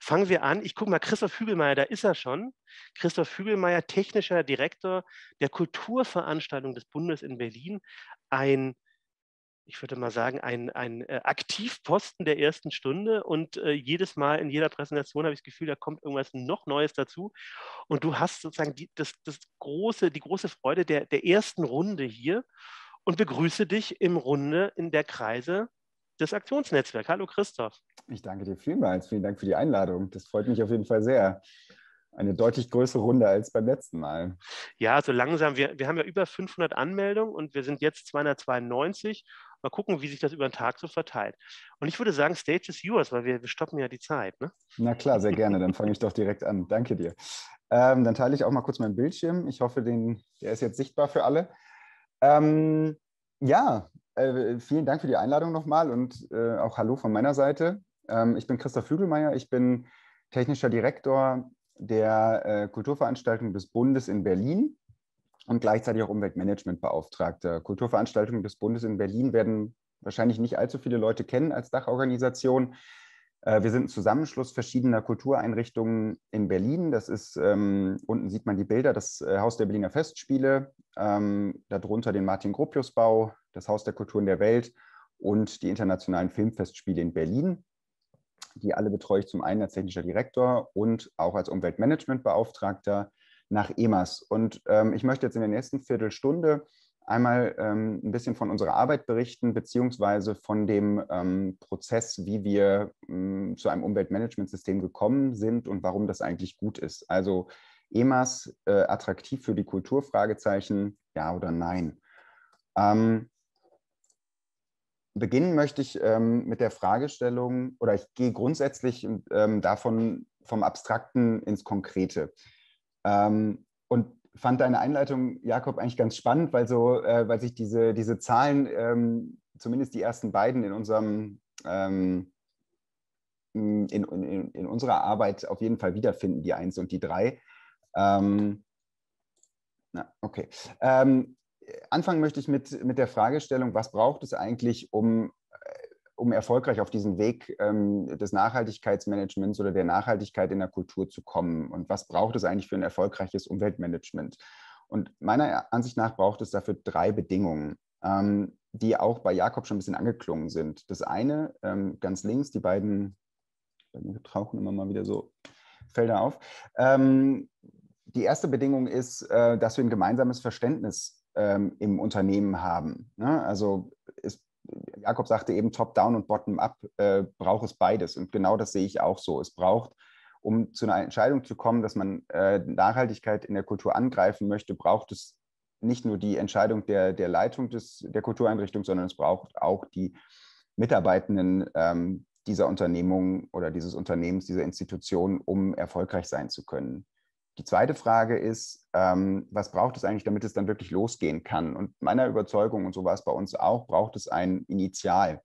Fangen wir an. Ich gucke mal, Christoph Hügelmeier, da ist er schon. Christoph Hügelmeier, technischer Direktor der Kulturveranstaltung des Bundes in Berlin. Ein, ich würde mal sagen, ein, ein äh, Aktivposten der ersten Stunde. Und äh, jedes Mal in jeder Präsentation habe ich das Gefühl, da kommt irgendwas noch Neues dazu. Und du hast sozusagen die, das, das große, die große Freude der, der ersten Runde hier und begrüße dich im Runde in der Kreise des Aktionsnetzwerks. Hallo Christoph. Ich danke dir vielmals. Vielen Dank für die Einladung. Das freut mich auf jeden Fall sehr. Eine deutlich größere Runde als beim letzten Mal. Ja, so langsam. Wir, wir haben ja über 500 Anmeldungen und wir sind jetzt 292. Mal gucken, wie sich das über den Tag so verteilt. Und ich würde sagen, Stage is yours, weil wir, wir stoppen ja die Zeit. Ne? Na klar, sehr gerne. Dann fange ich doch direkt an. Danke dir. Ähm, dann teile ich auch mal kurz meinen Bildschirm. Ich hoffe, den, der ist jetzt sichtbar für alle. Ähm, ja, äh, vielen Dank für die Einladung nochmal und äh, auch Hallo von meiner Seite. Ähm, ich bin Christoph Flügelmeier, ich bin technischer Direktor der äh, Kulturveranstaltung des Bundes in Berlin und gleichzeitig auch Umweltmanagementbeauftragter. Kulturveranstaltungen des Bundes in Berlin werden wahrscheinlich nicht allzu viele Leute kennen als Dachorganisation. Äh, wir sind ein Zusammenschluss verschiedener Kultureinrichtungen in Berlin. Das ist, ähm, unten sieht man die Bilder, das äh, Haus der Berliner Festspiele, ähm, darunter den Martin-Gropius-Bau, das Haus der Kulturen der Welt und die internationalen Filmfestspiele in Berlin. Die alle betreue ich zum einen als technischer Direktor und auch als Umweltmanagementbeauftragter nach EMAS. Und ähm, ich möchte jetzt in der nächsten Viertelstunde einmal ähm, ein bisschen von unserer Arbeit berichten, beziehungsweise von dem ähm, Prozess, wie wir ähm, zu einem Umweltmanagementsystem gekommen sind und warum das eigentlich gut ist. Also EMAS äh, attraktiv für die Kultur? Fragezeichen, ja oder nein? Ähm, beginnen möchte ich ähm, mit der Fragestellung oder ich gehe grundsätzlich ähm, davon vom Abstrakten ins Konkrete. und fand deine Einleitung, Jakob, eigentlich ganz spannend, weil, so, äh, weil sich diese, diese Zahlen, ähm, zumindest die ersten beiden in unserem ähm, in, in, in, unserer Arbeit auf jeden Fall wiederfinden, die 1 und die 3. Ähm, na, okay. Ähm, anfangen möchte ich mit, mit der Fragestellung, was braucht es eigentlich, um um erfolgreich auf diesen Weg ähm, des Nachhaltigkeitsmanagements oder der Nachhaltigkeit in der Kultur zu kommen? Und was braucht es eigentlich für ein erfolgreiches Umweltmanagement? Und meiner Ansicht nach braucht es dafür drei Bedingungen, ähm, die auch bei Jakob schon ein bisschen angeklungen sind. Das eine, ähm, ganz links, die beiden, bei mir tauchen immer mal wieder so Felder auf. Ähm, die erste Bedingung ist, äh, dass wir ein gemeinsames Verständnis ähm, im Unternehmen haben. Ne? Also Jakob sagte eben Top-Down und Bottom-Up, äh, braucht es beides. Und genau das sehe ich auch so. Es braucht, um zu einer Entscheidung zu kommen, dass man äh, Nachhaltigkeit in der Kultur angreifen möchte, braucht es nicht nur die Entscheidung der, der Leitung des, der Kultureinrichtung, sondern es braucht auch die Mitarbeitenden ähm, dieser Unternehmung oder dieses Unternehmens, dieser Institution, um erfolgreich sein zu können. Die zweite Frage ist, ähm, was braucht es eigentlich, damit es dann wirklich losgehen kann? Und meiner Überzeugung, und so war es bei uns auch, braucht es ein Initial.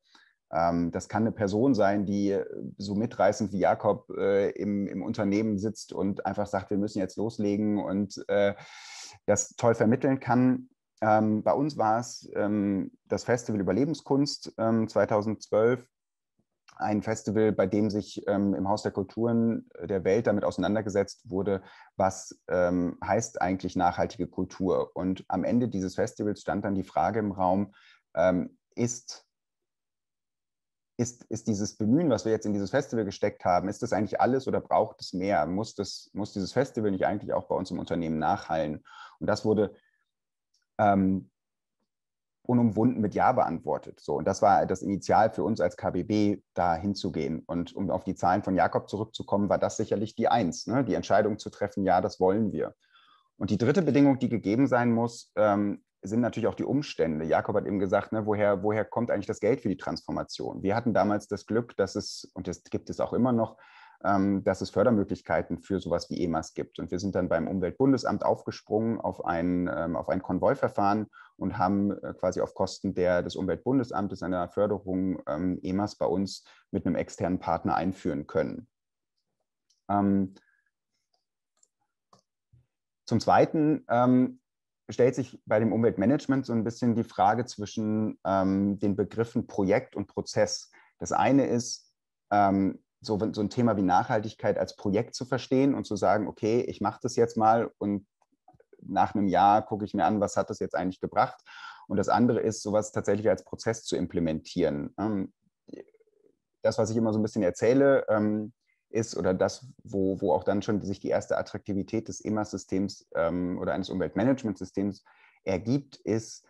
Ähm, das kann eine Person sein, die äh, so mitreißend wie Jakob äh, im, im, Unternehmen sitzt und einfach sagt, wir müssen jetzt loslegen und äh, das toll vermitteln kann. Ähm, bei uns war es ähm, das Festival Überlebenskunst 2012 ähm, ein Festival, bei dem sich ähm, im Haus der Kulturen äh, der Welt damit auseinandergesetzt wurde, was ähm, heißt eigentlich nachhaltige Kultur. Und am Ende dieses Festivals stand dann die Frage im Raum, ähm, ist, ist, ist dieses Bemühen, was wir jetzt in dieses Festival gesteckt haben, ist das eigentlich alles oder braucht es mehr? Muss, das, muss dieses Festival nicht eigentlich auch bei uns im Unternehmen nachhallen? Und das wurde ähm, unumwunden mit Ja beantwortet. So, und das war das Initial für uns als KBB, da hinzugehen. Und um auf die Zahlen von Jakob zurückzukommen, war das sicherlich die Eins, ne? die Entscheidung zu treffen, ja, das wollen wir. Und die dritte Bedingung, die gegeben sein muss, ähm, sind natürlich auch die Umstände. Jakob hat eben gesagt, ne, woher, woher kommt eigentlich das Geld für die Transformation? Wir hatten damals das Glück, dass es, und das gibt es auch immer noch, ähm, dass es Fördermöglichkeiten für sowas wie EMAS gibt. Und wir sind dann beim Umweltbundesamt aufgesprungen auf ein, ähm, auf ein Konvoiverfahren und haben äh, quasi auf Kosten der, des Umweltbundesamtes eine Förderung ähm, EMAS bei uns mit einem externen Partner einführen können. zum Zweiten stellt sich bei dem Umweltmanagement so ein bisschen die Frage zwischen den Begriffen Projekt und Prozess. Das eine ist, ähm, so, so ein Thema wie Nachhaltigkeit als Projekt zu verstehen und zu sagen, okay, ich mache das jetzt mal und nach einem Jahr gucke ich mir an, was hat das jetzt eigentlich gebracht. Und das andere ist, sowas tatsächlich als Prozess zu implementieren. Ähm, das, was ich immer so ein bisschen erzähle, ähm, ist oder das, wo, wo auch dann schon sich die erste Attraktivität des EMA-Systems ähm, oder eines Umweltmanagementsystems ergibt, ist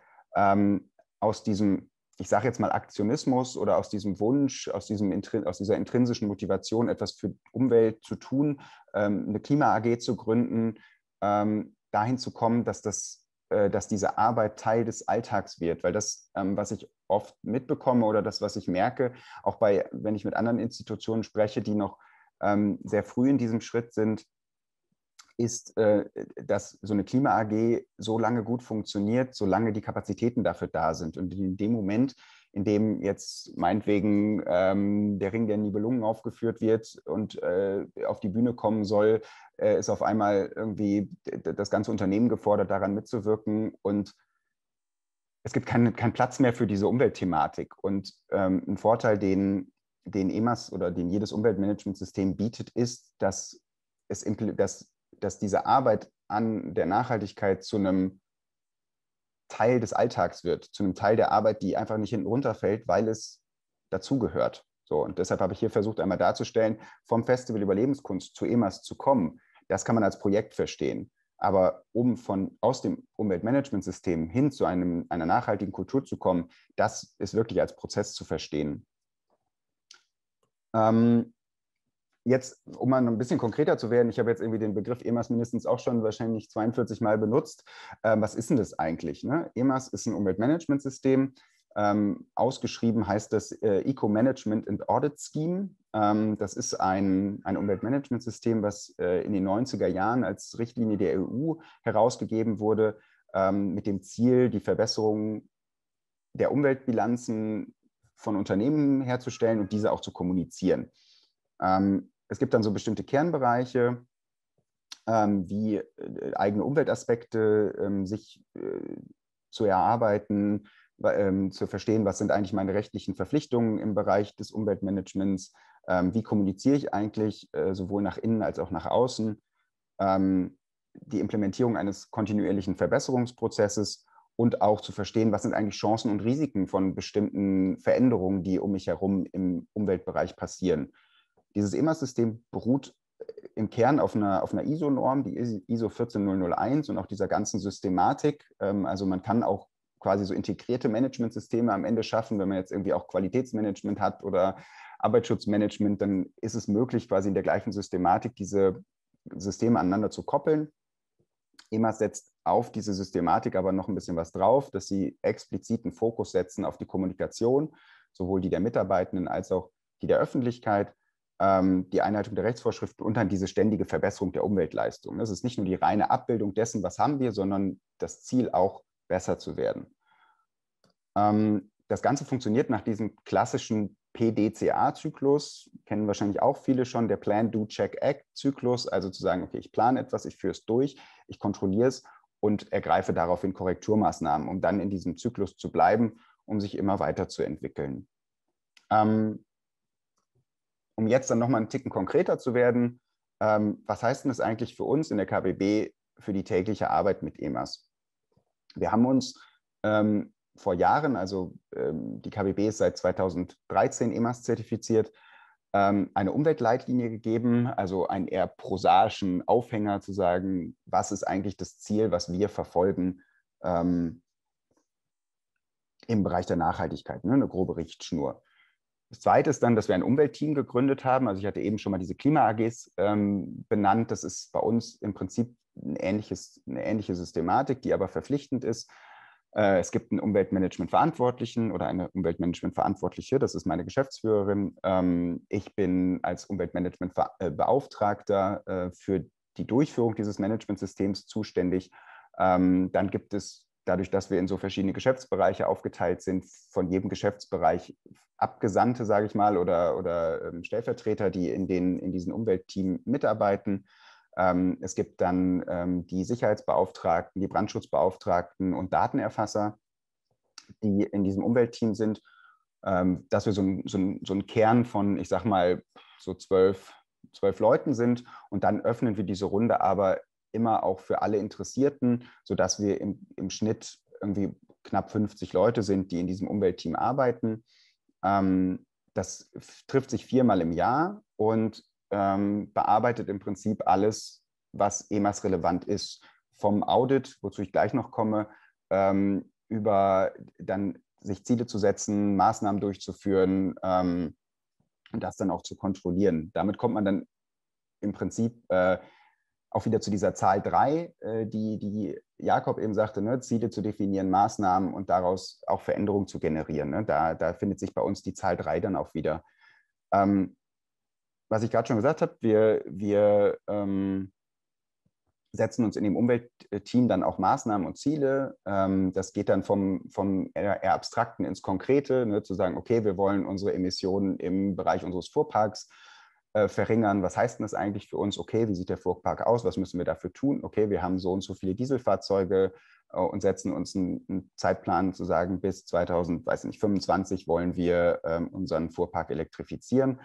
aus diesem ich sage jetzt mal Aktionismus oder aus diesem Wunsch, aus, diesem, aus dieser intrinsischen Motivation, etwas für Umwelt zu tun, ähm, eine Klima AG zu gründen, ähm, dahin zu kommen, dass, das, äh, dass diese Arbeit Teil des Alltags wird. Weil das, ähm, was ich oft mitbekomme oder das, was ich merke, auch bei, wenn ich mit anderen Institutionen spreche, die noch sehr früh in diesem Schritt sind, ist, äh, dass so eine Klima AG so lange gut funktioniert, solange die Kapazitäten dafür da sind. Und in dem Moment, in dem jetzt meinetwegen ähm, der Ring der Nibelungen aufgeführt wird und äh, auf die Bühne kommen soll, äh, ist auf einmal irgendwie das ganze Unternehmen gefordert, daran mitzuwirken und es gibt keinen kein Platz mehr für diese Umweltthematik. Und ähm, ein Vorteil, den, den EMAS oder den jedes Umweltmanagementsystem bietet, ist, dass es dass dass diese Arbeit an der Nachhaltigkeit zu einem Teil des Alltags wird, zu einem Teil der Arbeit, die einfach nicht hinten runterfällt, weil es dazugehört. So, und deshalb habe ich hier versucht, einmal darzustellen, vom Festival Überlebenskunst zu EMAS zu kommen. Das kann man als Projekt verstehen. Aber um von, aus dem Umweltmanagementsystem hin zu einem, einer nachhaltigen Kultur zu kommen, das ist wirklich als Prozess zu verstehen. Ähm, jetzt, um mal ein bisschen konkreter zu werden, ich habe jetzt irgendwie den Begriff EMAS mindestens auch schon wahrscheinlich 42 Mal benutzt. Ähm, was ist denn das eigentlich? Ne? EMAS ist ein Umweltmanagementsystem. Ähm, ausgeschrieben heißt das äh, Eco-Management and Audit Scheme. Ähm, das ist ein, ein Umweltmanagementsystem, was äh, in den 90er Jahren als Richtlinie der EU herausgegeben wurde, ähm, mit dem Ziel, die Verbesserung der Umweltbilanzen von Unternehmen herzustellen und diese auch zu kommunizieren. Ähm, es gibt dann so bestimmte Kernbereiche, ähm, wie äh, eigene Umweltaspekte ähm, sich äh, zu erarbeiten, ähm, zu verstehen, was sind eigentlich meine rechtlichen Verpflichtungen im Bereich des Umweltmanagements, ähm, wie kommuniziere ich eigentlich äh, sowohl nach innen als auch nach außen, ähm, die Implementierung eines kontinuierlichen Verbesserungsprozesses und auch zu verstehen, was sind eigentlich Chancen und Risiken von bestimmten Veränderungen, die um mich herum im Umweltbereich passieren. Dieses EMAS-System beruht äh, im Kern auf einer, auf einer ISO-Norm, die ISO 14001 und auch dieser ganzen Systematik. Ähm, also man kann auch quasi so integrierte Managementsysteme am Ende schaffen, wenn man jetzt irgendwie auch Qualitätsmanagement hat oder Arbeitsschutzmanagement, dann ist es möglich, quasi in der gleichen Systematik diese Systeme aneinander zu koppeln. EMAS setzt auf diese Systematik aber noch ein bisschen was drauf, dass sie expliziten Fokus setzen auf die Kommunikation, sowohl die der Mitarbeitenden als auch die der Öffentlichkeit ähm, die Einhaltung der Rechtsvorschriften und dann diese ständige Verbesserung der Umweltleistung. Das ist nicht nur die reine Abbildung dessen, was haben wir, sondern das Ziel auch, besser zu werden. Ähm, das Ganze funktioniert nach diesem klassischen PDCA-Zyklus, kennen wahrscheinlich auch viele schon, der Plan, Do, Check, Act-Zyklus, also zu sagen, okay, ich plane etwas, ich führe es durch, ich kontrolliere es und ergreife daraufhin Korrekturmaßnahmen, um dann in diesem Zyklus zu bleiben, um sich immer weiterzuentwickeln. Ähm, um jetzt dann nochmal einen Ticken konkreter zu werden, ähm, was heißt denn das eigentlich für uns in der KBB für die tägliche Arbeit mit EMAS? Wir haben uns ähm, vor Jahren, also ähm, die KBB ist seit 2013 EMAS zertifiziert, ähm, eine Umweltleitlinie gegeben, also einen eher prosaischen Aufhänger zu sagen, was ist eigentlich das Ziel, was wir verfolgen ähm, im Bereich der Nachhaltigkeit, ne? eine grobe Richtschnur. Das Zweite ist dann, dass wir ein Umweltteam gegründet haben. Also ich hatte eben schon mal diese Klima-AGs ähm, benannt. Das ist bei uns im Prinzip ein ähnliches, eine ähnliche Systematik, die aber verpflichtend ist. Äh, es gibt einen Umweltmanagement-Verantwortlichen oder eine Umweltmanagement-Verantwortliche. Das ist meine Geschäftsführerin. Ähm, ich bin als Umweltmanagement-Beauftragter äh, äh, für die Durchführung dieses Managementsystems zuständig. Ähm, dann gibt es dadurch, dass wir in so verschiedene Geschäftsbereiche aufgeteilt sind, von jedem Geschäftsbereich Abgesandte, sage ich mal, oder, oder ähm, Stellvertreter, die in, den, in diesem Umweltteam mitarbeiten. Ähm, es gibt dann ähm, die Sicherheitsbeauftragten, die Brandschutzbeauftragten und Datenerfasser, die in diesem Umweltteam sind, ähm, dass wir so ein, so, ein, so ein Kern von, ich sage mal, so zwölf, zwölf Leuten sind. Und dann öffnen wir diese Runde aber immer auch für alle Interessierten, sodass wir im, im Schnitt irgendwie knapp 50 Leute sind, die in diesem Umweltteam arbeiten. Ähm, das trifft sich viermal im Jahr und ähm, bearbeitet im Prinzip alles, was EMAS relevant ist. Vom Audit, wozu ich gleich noch komme, ähm, über dann sich Ziele zu setzen, Maßnahmen durchzuführen ähm, und das dann auch zu kontrollieren. Damit kommt man dann im Prinzip äh, auch wieder zu dieser Zahl 3, äh, die, die Jakob eben sagte, ne, Ziele zu definieren, Maßnahmen und daraus auch Veränderungen zu generieren. Ne? Da, da findet sich bei uns die Zahl 3 dann auch wieder. Ähm, was ich gerade schon gesagt habe, wir, wir ähm, setzen uns in dem Umweltteam dann auch Maßnahmen und Ziele. Ähm, das geht dann vom, vom eher, eher abstrakten ins Konkrete, ne? zu sagen, okay, wir wollen unsere Emissionen im Bereich unseres Fuhrparks äh, äh, verringern. Was heißt denn das eigentlich für uns? Okay, wie sieht der Fuhrpark aus? Was müssen wir dafür tun? Okay, wir haben so und so viele Dieselfahrzeuge äh, und setzen uns einen, einen, Zeitplan zu sagen, bis 2025 wollen wir ähm, unseren Fuhrpark elektrifizieren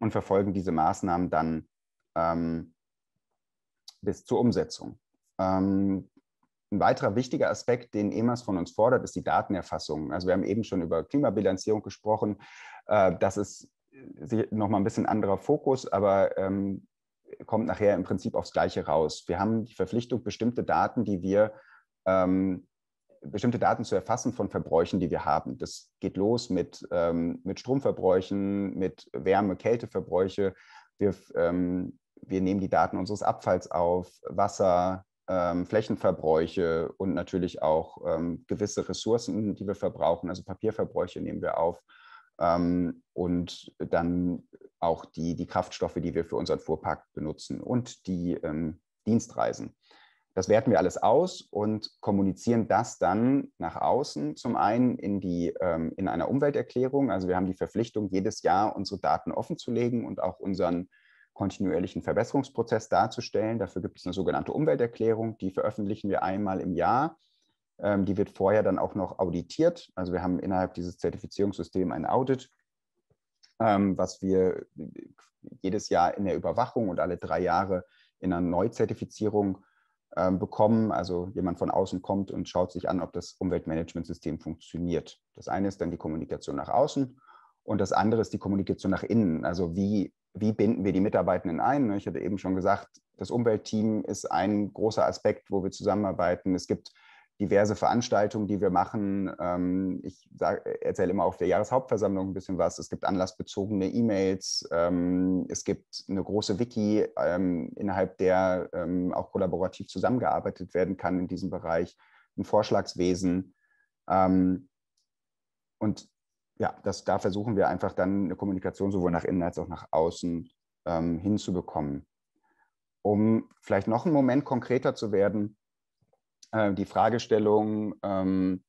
und verfolgen diese Maßnahmen dann ähm, bis zur Umsetzung. Ähm, ein weiterer wichtiger Aspekt, den EMAS von uns fordert, ist die Datenerfassung. Also wir haben eben schon über Klimabilanzierung gesprochen. Äh, das ist nochmal ein bisschen anderer Fokus, aber ähm, kommt nachher im Prinzip aufs Gleiche raus. Wir haben die Verpflichtung, bestimmte Daten, die wir, ähm, bestimmte Daten zu erfassen von Verbräuchen, die wir haben. Das geht los mit, ähm, mit Stromverbräuchen, mit Wärme, Kälteverbräuche. Wir, ähm, wir nehmen die Daten unseres Abfalls auf, Wasser, ähm, Flächenverbräuche und natürlich auch ähm, gewisse Ressourcen, die wir verbrauchen. Also Papierverbräuche nehmen wir auf ähm, und dann auch die, die Kraftstoffe, die wir für unseren Fuhrpark benutzen und die ähm, Dienstreisen. Das werten wir alles aus und kommunizieren das dann nach außen. Zum einen in, die, ähm, in einer Umwelterklärung. Also wir haben die Verpflichtung, jedes Jahr unsere Daten offenzulegen und auch unseren kontinuierlichen Verbesserungsprozess darzustellen. Dafür gibt es eine sogenannte Umwelterklärung. Die veröffentlichen wir einmal im Jahr ähm, die wird vorher dann auch noch auditiert. Also wir haben innerhalb dieses Zertifizierungssystems ein Audit, ähm, was wir äh, jedes Jahr in der Überwachung und alle drei Jahre in einer Neuzertifizierung ähm, bekommen. Also jemand von außen kommt und schaut sich an, ob das Umweltmanagementsystem funktioniert. Das eine ist dann die Kommunikation nach außen und das andere ist die Kommunikation nach innen. Also wie, wie binden wir die Mitarbeitenden ein? Ne, ich hatte eben schon gesagt, das Umweltteam ist ein großer Aspekt, wo wir zusammenarbeiten. Es gibt diverse Veranstaltungen, die wir machen. Ähm, ich erzähle immer auf der Jahreshauptversammlung ein bisschen was. Es gibt anlassbezogene E-Mails. Ähm, es gibt eine große Wiki, ähm, innerhalb der auch kollaborativ zusammengearbeitet werden kann in diesem Bereich. Ein Vorschlagswesen. und ja, das, da versuchen wir einfach dann eine Kommunikation sowohl nach innen als auch nach außen hinzubekommen. Um vielleicht noch einen Moment konkreter zu werden, äh, die Fragestellung, ähm,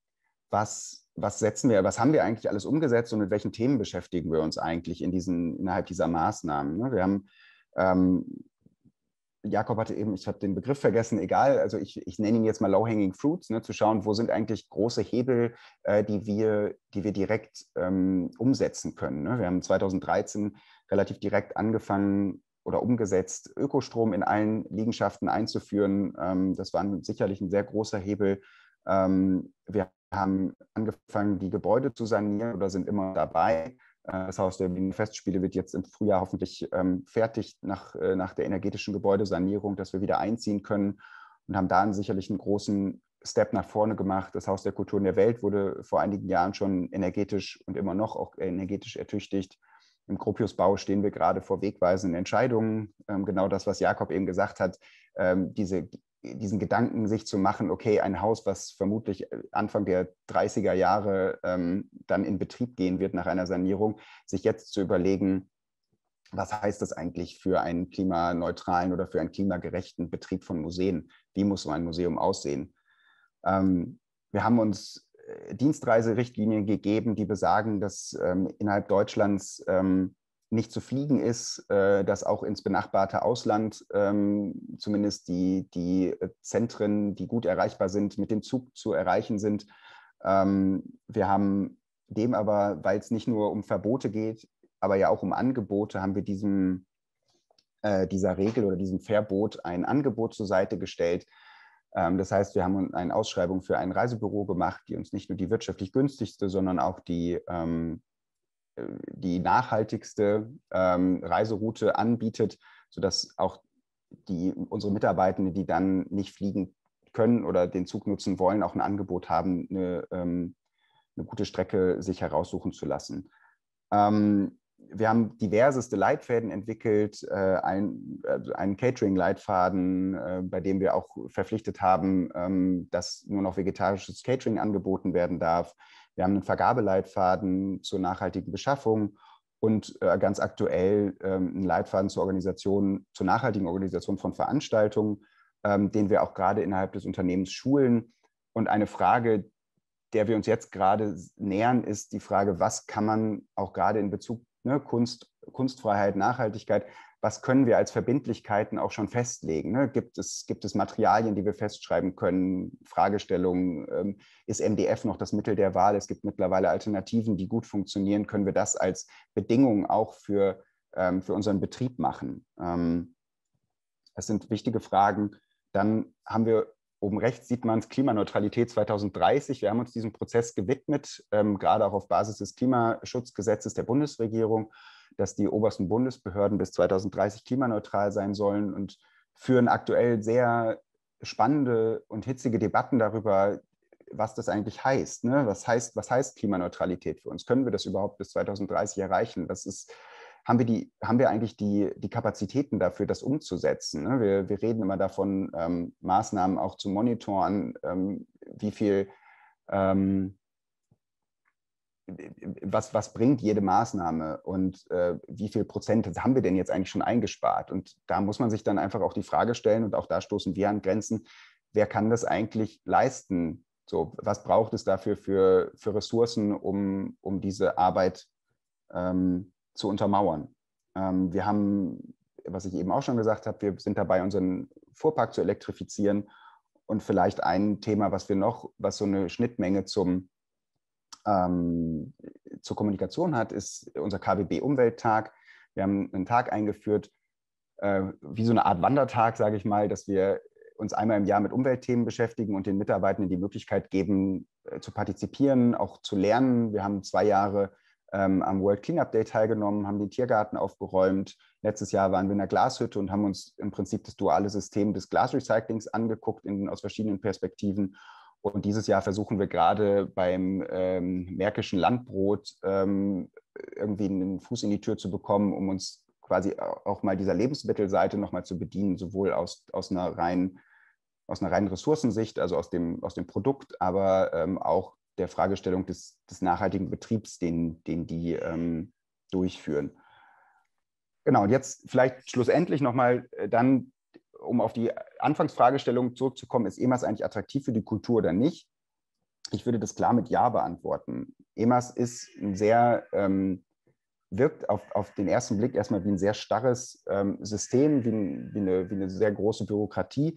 was, was setzen wir, was haben wir eigentlich alles umgesetzt und mit welchen Themen beschäftigen wir uns eigentlich in diesen, innerhalb dieser Maßnahmen. Ne? Wir haben ähm, Jakob hatte eben, ich habe den Begriff vergessen, egal, also ich, ich nenne ihn jetzt mal Low-Hanging Fruits, ne, zu schauen, wo sind eigentlich große Hebel, äh, die, wir, die wir direkt ähm, umsetzen können. Ne? Wir haben 2013 relativ direkt angefangen, oder umgesetzt, Ökostrom in allen Liegenschaften einzuführen. Ähm, das war sicherlich ein sehr großer Hebel. Ähm, wir haben angefangen, die Gebäude zu sanieren oder sind immer dabei. Äh, das Haus der Wiener Festspiele wird jetzt im Frühjahr hoffentlich ähm, fertig nach, äh, nach der energetischen Gebäudesanierung, dass wir wieder einziehen können und haben da sicherlich einen großen Step nach vorne gemacht. Das Haus der Kulturen der Welt wurde vor einigen Jahren schon energetisch und immer noch auch energetisch ertüchtigt. Im Gropiusbau stehen wir gerade vor wegweisenden Entscheidungen. Ähm, genau das, was Jakob eben gesagt hat, ähm, diese, diesen Gedanken sich zu machen, okay, ein Haus, was vermutlich äh, Anfang der 30er Jahre ähm, dann in Betrieb gehen wird nach einer Sanierung, sich jetzt zu überlegen, was heißt das eigentlich für einen klimaneutralen oder für einen klimagerechten Betrieb von Museen? Wie muss so ein Museum aussehen? Ähm, wir haben uns Dienstreiserichtlinien gegeben, die besagen, dass ähm, innerhalb Deutschlands ähm, nicht zu fliegen ist, äh, dass auch ins benachbarte Ausland ähm, zumindest die, die äh, Zentren, die gut erreichbar sind, mit dem Zug zu erreichen sind. Ähm, wir haben dem aber, weil es nicht nur um Verbote geht, aber ja auch um Angebote, haben wir diesem, äh, dieser Regel oder diesem Verbot ein Angebot zur Seite gestellt, ähm, das heißt, wir haben eine Ausschreibung für ein Reisebüro gemacht, die uns nicht nur die wirtschaftlich günstigste, sondern auch die, ähm, äh, die nachhaltigste ähm, Reiseroute anbietet, sodass auch die, unsere Mitarbeitenden, die dann nicht fliegen können oder den Zug nutzen wollen, auch ein Angebot haben, eine, eine gute Strecke sich heraussuchen zu lassen. Ähm, wir haben diverseste Leitfäden entwickelt, äh, ein, äh, einen Catering-Leitfaden, äh, bei dem wir auch verpflichtet haben, ähm, dass nur noch vegetarisches Catering angeboten werden darf. Wir haben einen Vergabeleitfaden zur nachhaltigen Beschaffung und äh, ganz aktuell ähm, einen Leitfaden zur Organisation, zur nachhaltigen Organisation von Veranstaltungen, ähm, den wir auch gerade innerhalb des Unternehmens schulen. Und eine Frage, der wir uns jetzt gerade nähern, ist die Frage, was kann man auch gerade in Bezug ne, Kunst, Kunstfreiheit, Nachhaltigkeit, was können wir als Verbindlichkeiten auch schon festlegen? Ne? Gibt, es, gibt es Materialien, die wir festschreiben können? Fragestellungen, ähm, ist MDF noch das Mittel der Wahl? Es gibt mittlerweile Alternativen, die gut funktionieren. Können wir das als Bedingung auch für, ähm, für unseren Betrieb machen? Ähm, das sind wichtige Fragen. Dann haben wir Oben rechts sieht man es, Klimaneutralität 2030. Wir haben uns diesem Prozess gewidmet, ähm, gerade auch auf Basis des Klimaschutzgesetzes der Bundesregierung, dass die obersten Bundesbehörden bis 2030 klimaneutral sein sollen und führen aktuell sehr spannende und hitzige Debatten darüber, was das eigentlich heißt. Ne? Was, heißt was heißt Klimaneutralität für uns? Können wir das überhaupt bis 2030 erreichen? Das ist haben wir, die, haben wir eigentlich die, die Kapazitäten dafür, das umzusetzen? Ne? Wir, wir reden immer davon, ähm, Maßnahmen auch zu monitoren, ähm, wie viel, ähm, was, was bringt jede Maßnahme und äh, wie viel Prozent haben wir denn jetzt eigentlich schon eingespart? Und da muss man sich dann einfach auch die Frage stellen und auch da stoßen wir an Grenzen, wer kann das eigentlich leisten? So, was braucht es dafür für, für Ressourcen, um, um diese Arbeit ähm, zu untermauern. Ähm, wir haben, was ich eben auch schon gesagt habe, wir sind dabei, unseren Fuhrpark zu elektrifizieren und vielleicht ein Thema, was wir noch, was so eine Schnittmenge zum, ähm, zur Kommunikation hat, ist unser KWB-Umwelttag. Wir haben einen Tag eingeführt, äh, wie so eine Art Wandertag, sage ich mal, dass wir uns einmal im Jahr mit Umweltthemen beschäftigen und den Mitarbeitenden die Möglichkeit geben, äh, zu partizipieren, auch zu lernen. Wir haben zwei Jahre ähm, am World Cleanup Day teilgenommen, haben den Tiergarten aufgeräumt. Letztes Jahr waren wir in der Glashütte und haben uns im Prinzip das duale System des Glasrecyclings angeguckt in, aus verschiedenen Perspektiven. Und dieses Jahr versuchen wir gerade beim ähm, Märkischen Landbrot ähm, irgendwie einen Fuß in die Tür zu bekommen, um uns quasi auch mal dieser Lebensmittelseite nochmal zu bedienen, sowohl aus, aus einer reinen aus einer reinen Ressourcensicht, also aus dem, aus dem Produkt, aber ähm, auch der Fragestellung des, des nachhaltigen Betriebs, den, den die ähm, durchführen. Genau, und jetzt vielleicht schlussendlich nochmal äh, dann, um auf die Anfangsfragestellung zurückzukommen, ist EMAS eigentlich attraktiv für die Kultur oder nicht? Ich würde das klar mit Ja beantworten. EMAS ist ein sehr, ähm, wirkt auf, auf den ersten Blick erstmal wie ein sehr starres ähm, System, wie, ein, wie, eine, wie eine sehr große Bürokratie,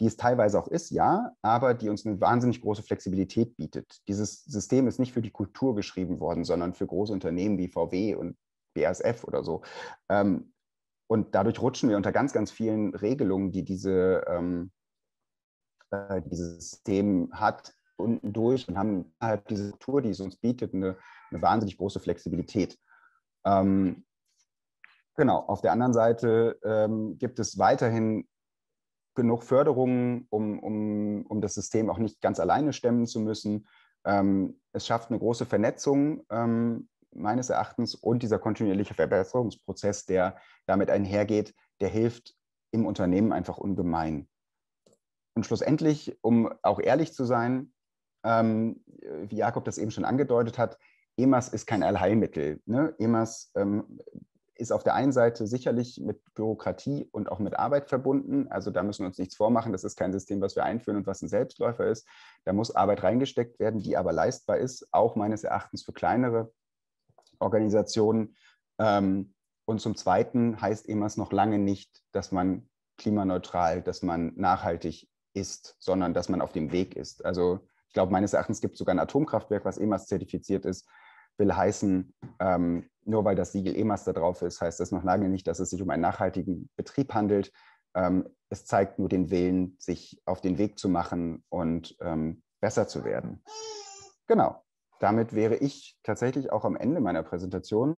die es teilweise auch ist, ja, aber die uns eine wahnsinnig große Flexibilität bietet. Dieses System ist nicht für die Kultur geschrieben worden, sondern für große Unternehmen wie VW und BASF oder so. Ähm, und dadurch rutschen wir unter ganz, ganz vielen Regelungen, die diese, ähm, äh, dieses System hat, unten durch und haben innerhalb dieser Tour, die es uns bietet, eine, eine wahnsinnig große Flexibilität. Ähm, genau, auf der anderen Seite ähm, gibt es weiterhin genug Förderungen, um, um, um das System auch nicht ganz alleine stemmen zu müssen. Ähm, es schafft eine große Vernetzung ähm, meines Erachtens und dieser kontinuierliche Verbesserungsprozess, der damit einhergeht, der hilft im Unternehmen einfach ungemein. Und schlussendlich, um auch ehrlich zu sein, ähm, wie Jakob das eben schon angedeutet hat, EMAS ist kein Allheilmittel. Ne? EMAS ähm, ist auf der einen Seite sicherlich mit Bürokratie und auch mit Arbeit verbunden. Also da müssen wir uns nichts vormachen. Das ist kein System, was wir einführen und was ein Selbstläufer ist. Da muss Arbeit reingesteckt werden, die aber leistbar ist, auch meines Erachtens für kleinere Organisationen. Ähm, und zum Zweiten heißt eben es noch lange nicht, dass man klimaneutral, dass man nachhaltig ist, sondern dass man auf dem Weg ist. Also ich glaube, meines Erachtens gibt es sogar ein Atomkraftwerk, was EMAS zertifiziert ist, will heißen, ähm, nur weil das Siegel E-Master drauf ist, heißt das noch lange nicht, dass es sich um einen nachhaltigen Betrieb handelt. Ähm, es zeigt nur den Willen, sich auf den Weg zu machen und ähm, besser zu werden. Genau, damit wäre ich tatsächlich auch am Ende meiner Präsentation.